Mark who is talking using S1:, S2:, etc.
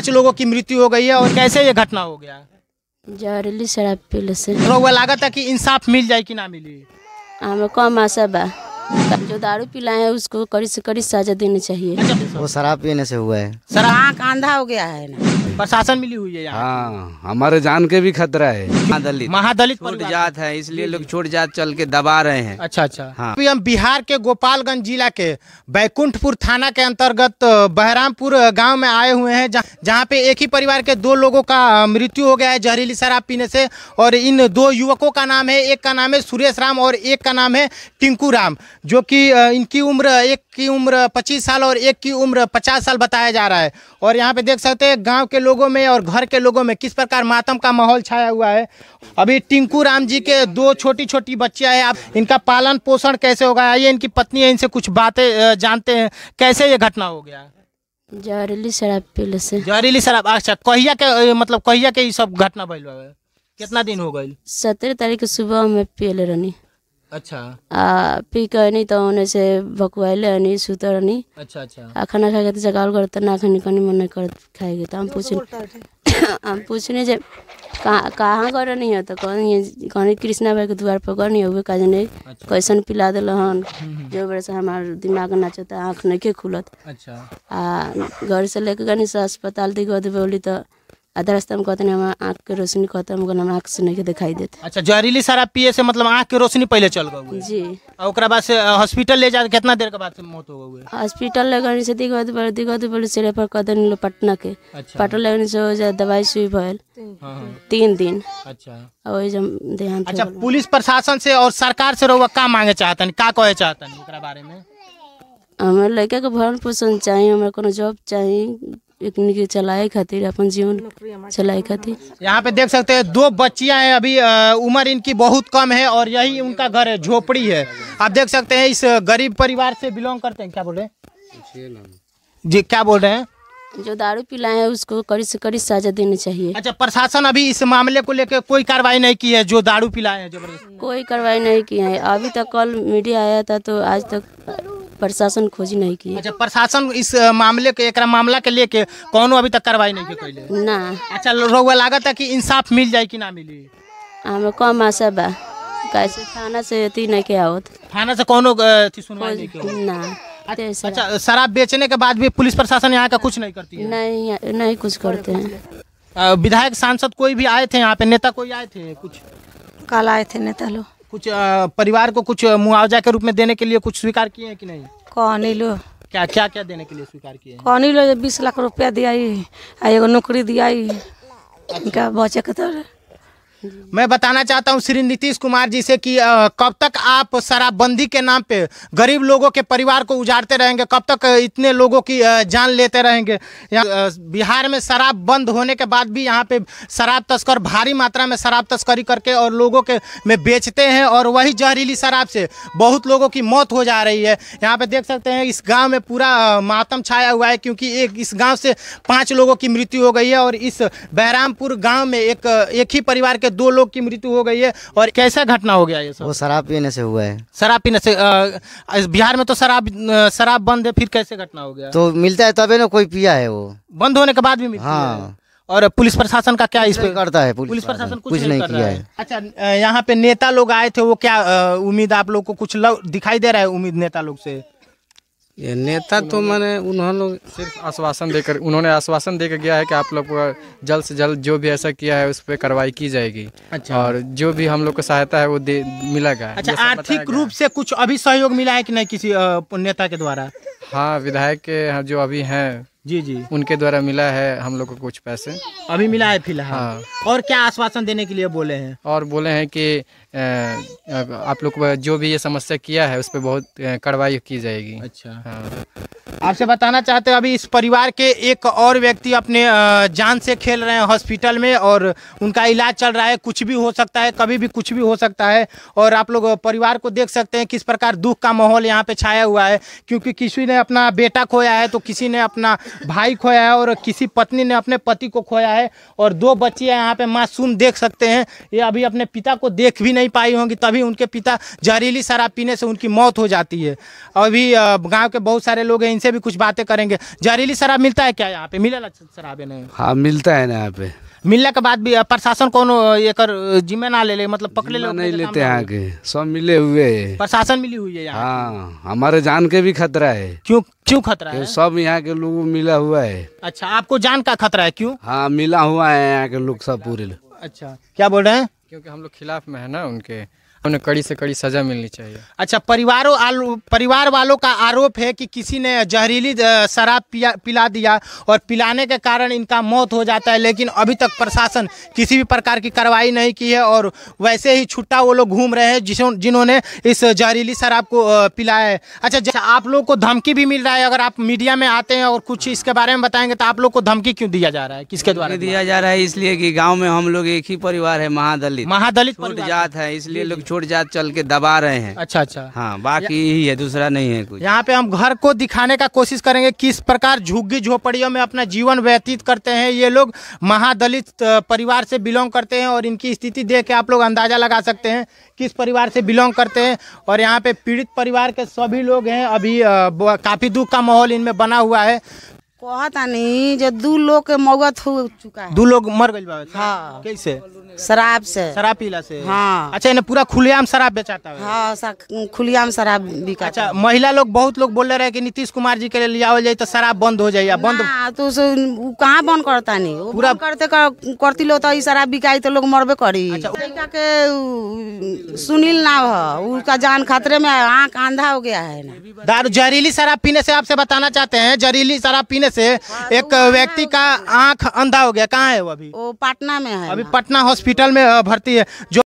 S1: पाँच लोगों की मृत्यु हो गई है और कैसे ये घटना हो गया जहरीली शराब पीने से वो लागत है कि इंसाफ मिल जाए कि ना मिली
S2: हमें कम आशा बा
S1: जो दारू पिलाए उसको कड़ी से
S2: कड़ी सजा देनी चाहिए अच्छा।
S1: वो शराब पीने से हुआ है
S2: सर आँख आंधा हो गया है ना प्रशासन
S1: मिली हुई है हाँ हमारे जान के भी खतरा है महादलित महादलित छोट जात है इसलिए लोग छोट जात चल के दबा रहे हैं अच्छा अच्छा हाँ। अभी हम बिहार के गोपालगंज जिला के बैकुंठपुर थाना के अंतर्गत बहरामपुर गाँव में आए हुए हैं जहाँ पे एक ही परिवार के दो लोगों का मृत्यु हो गया है जहरीली शराब पीने से और इन दो युवकों का नाम है एक का नाम है सुरेश राम और एक का नाम है टिंकू राम जो की इनकी उम्र एक की उम्र 25 साल और एक की उम्र 50 साल बताया जा रहा है और यहाँ पे देख सकते हैं गांव के लोगों में और घर के लोगों में किस प्रकार मातम का माहौल छाया हुआ है अभी टिंकू राम जी के दो छोटी छोटी बच्चियाँ हैं आप इनका पालन पोषण कैसे होगा आइए इनकी पत्नी है इनसे कुछ बातें जानते हैं कैसे ये घटना हो गया
S2: जहरीली शराब
S1: पीले से जहरीली शराब अच्छा कहिया के मतलब कहिया के ये सब घटना भैया कितना दिन हो गई
S2: सत्रह तारीख के सुबह में पीले रहनी अच्छा आ पी के नहीं तो होने से भकुआइले हनी सुतर हनी अच्छा अच्छा खाना खाएगा तो जगाल करते ना खाने खाने मन कर खाएगी तो हम तो पूछे हम पूछने जे कहाँ कहाँ कर नहीं है तो कहनी कहनी कृष्णा भाई के द्वार पर करनी हुए का जने अच्छा। कैसन पिला दिल हन हम्म, हम्म। जो बड़े से हमारे दिमाग ना चलता आँख नहीं के खुलत अच्छा आ घर से लेकर गनी से अस्पताल दिख बोली तो आधा रास्ता में कहते हमारा आँख के रोशनी कहते हैं हम आँख से नहीं दिखाई देते
S1: अच्छा जहरीली सारा पिए से मतलब आँख के रोशनी पहले चल गई जी और बाद से हॉस्पिटल ले जाते कितना देर के बाद से मौत
S2: हो गई हॉस्पिटल लगने से दिखा दिखत दिखा दे बोले सिरे पर कहते लो पटना के अच्छा। पटना लगने से हो जाए दवाई सुई भल हाँ, हाँ। तीन दिन अच्छा और जब ध्यान अच्छा
S1: पुलिस प्रशासन से और सरकार से रोक का मांगे चाहते हैं का कहे चाहतन बारे में
S2: हमारे लड़का के भरण पोषण चाहिए हमारे को जॉब चाहिए चलाए खातिर अपन
S1: जीवन चलाए खातिर यहाँ पे देख सकते हैं दो बच्चियां हैं अभी उम्र इनकी बहुत कम है और यही उनका घर है झोपड़ी है आप देख सकते हैं इस गरीब परिवार से बिलोंग करते हैं क्या बोल रहे हैं जी क्या बोल रहे हैं जो दारू पिलाए हैं उसको कड़ी से कड़ी सजा देनी चाहिए अच्छा प्रशासन अभी इस मामले को लेकर कोई कार्रवाई नहीं की है जो दारू पिलाए हैं जबरदस्त
S2: कोई कार्रवाई नहीं की है अभी तक कल मीडिया आया था तो आज तक प्रशासन खोजी
S1: नहीं की अच्छा प्रशासन इस मामले के एक मामला के लेके कौन अभी तक कार्रवाई नहीं की ना अच्छा रउआ लागत है कि इंसाफ मिल जाए कि ना मिली हम कम आशा बा कैसे थाना से अति नहीं के हो थाना से कौन सुनवाई ना अच्छा शराब बेचने के बाद भी पुलिस प्रशासन यहाँ का कुछ नहीं करती नहीं नहीं कुछ करते हैं विधायक सांसद कोई भी आए थे यहाँ पे नेता कोई आए थे कुछ कल आए थे नेता लोग कुछ परिवार को कुछ मुआवजा के रूप में देने के लिए कुछ स्वीकार किए हैं कि नहीं कौन लो क्या क्या क्या देने के लिए स्वीकार किए
S2: कौन लो बीस लाख रुपया दिया नौकरी
S1: दिया बचे के तरह मैं बताना चाहता हूं श्री नीतीश कुमार जी से कि आ, कब तक आप शराबबंदी के नाम पे गरीब लोगों के परिवार को उजाड़ते रहेंगे कब तक इतने लोगों की जान लेते रहेंगे बिहार में शराब बंद होने के बाद भी यहाँ पे शराब तस्कर भारी मात्रा में शराब तस्करी करके और लोगों के में बेचते हैं और वही जहरीली शराब से बहुत लोगों की मौत हो जा रही है यहाँ पर देख सकते हैं इस गाँव में पूरा मातम छाया हुआ है क्योंकि एक इस गाँव से पाँच लोगों की मृत्यु हो गई है और इस बहरामपुर गाँव में एक एक ही परिवार के के दो लोग की मृत्यु हो गई है और कैसा घटना हो गया ये सब वो शराब पीने से हुआ है शराब पीने से बिहार में तो शराब शराब बंद है फिर कैसे घटना हो गया तो मिलता है तबे तो ना कोई पिया है वो बंद होने के बाद भी मिलता हाँ। है और पुलिस प्रशासन का क्या इस पे करता है पुलिस, प्रशासन कुछ, कुछ नहीं, नहीं किया है अच्छा यहाँ पे नेता लोग आए थे वो क्या उम्मीद आप लोग को कुछ दिखाई दे रहा है उम्मीद नेता लोग से ये नेता तो मैंने उन्होंने सिर्फ आश्वासन देकर उन्होंने आश्वासन देकर गया है कि आप लोग को जल्द से जल्द जो भी ऐसा किया है उस पर कार्रवाई की जाएगी अच्छा और जो भी हम लोग को सहायता है वो दे मिलेगा अच्छा आर्थिक रूप से कुछ अभी सहयोग मिला है कि नहीं किसी नेता के द्वारा हाँ विधायक के जो अभी हैं जी जी उनके द्वारा मिला है हम लोग को कुछ पैसे अभी मिला है फिलहाल हाँ। और क्या आश्वासन देने के लिए बोले हैं और बोले हैं कि आप लोग जो भी ये समस्या किया है उस पर बहुत कार्रवाई की जाएगी अच्छा हाँ। आपसे बताना चाहते हैं अभी इस परिवार के एक और व्यक्ति अपने जान से खेल रहे हैं हॉस्पिटल में और उनका इलाज चल रहा है कुछ भी हो सकता है कभी भी कुछ भी हो सकता है और आप लोग परिवार को देख सकते हैं किस प्रकार दुख का माहौल यहाँ पे छाया हुआ है क्योंकि किसी ने अपना बेटा खोया है तो किसी ने अपना भाई खोया है और किसी पत्नी ने अपने पति को खोया है और दो है यहाँ पे मासूम देख सकते हैं ये अभी अपने पिता को देख भी नहीं पाई होंगी तभी उनके पिता जहरीली शराब पीने से उनकी मौत हो जाती है अभी गाँव के बहुत सारे लोग हैं इनसे भी कुछ बातें करेंगे जहरीली शराब मिलता है क्या यहाँ पे मिला शराब नहीं
S2: हाँ मिलता है ना यहाँ पे
S1: मिलने के बाद भी प्रशासन कौन एक जिम्मे ना ले ले मतलब पकड़े ले नहीं लेते यहाँ
S2: के सब मिले हुए है
S1: प्रशासन मिली हुई है यहाँ
S2: हाँ हमारे जान के भी खतरा है क्यों
S1: क्यों खतरा है सब यहाँ के लोग मिला हुआ है अच्छा आपको जान का खतरा है क्यों हाँ मिला हुआ है यहाँ के लोग सब पूरे अच्छा क्या बोल रहे हैं क्योंकि हम लोग खिलाफ में है ना उनके उन्हें कड़ी से कड़ी सजा मिलनी चाहिए अच्छा परिवारों परिवार वालों का आरोप है कि किसी ने जहरीली शराब पिला दिया और पिलाने के कारण इनका मौत हो जाता है लेकिन अभी तक प्रशासन किसी भी प्रकार की कार्रवाई नहीं की है और वैसे ही छुट्टा वो लोग घूम रहे हैं जिसों जिन्होंने इस जहरीली शराब को पिलाया है अच्छा आप लोग को धमकी भी मिल रहा है अगर आप मीडिया में आते हैं और कुछ इसके बारे में बताएंगे तो आप लोग को धमकी क्यों दिया जा रहा है किसके द्वारा दिया जा रहा है इसलिए कि गाँव में हम लोग एक ही परिवार है महादलित महादलित जात है इसलिए लोग छोट जात चल के दबा रहे हैं अच्छा अच्छा हाँ बाकी यही है दूसरा नहीं है कुछ यहाँ पे हम घर को दिखाने का कोशिश करेंगे किस प्रकार झुग्गी झोपड़ियों में अपना जीवन व्यतीत करते हैं ये लोग महादलित परिवार से बिलोंग करते हैं और इनकी स्थिति देख के आप लोग अंदाजा लगा सकते हैं किस परिवार से बिलोंग करते हैं और यहाँ पे पीड़ित परिवार के सभी लोग हैं अभी काफ़ी दुख का माहौल इनमें बना हुआ है नहीं जो दू लोग के मौत हो चुका है दू लोग मर गए हाँ कैसे शराब से शराब पीला से हाँ अच्छा इन्हें पूरा खुलियाम शराब बेचाता है हाँ खुलियाम शराब बिका अच्छा महिला लोग बहुत लोग बोल रहे हैं कि नीतीश कुमार जी के लिए लिया जाए तो शराब बंद हो जाए बंद तो कहाँ बंद करता नहीं पूरा करते कर, करती लो तो शराब बिकाई तो लोग मरबे करी अच्छा
S2: के सुनील ना उसका जान खतरे में आँख आंधा हो गया है
S1: दारू जहरीली शराब पीने से आपसे बताना चाहते हैं जहरीली शराब पीने से हाँ, एक तो व्यक्ति का आंख अंधा हो गया कहाँ है वो अभी
S2: वो पटना में है
S1: अभी पटना हॉस्पिटल में भर्ती है जो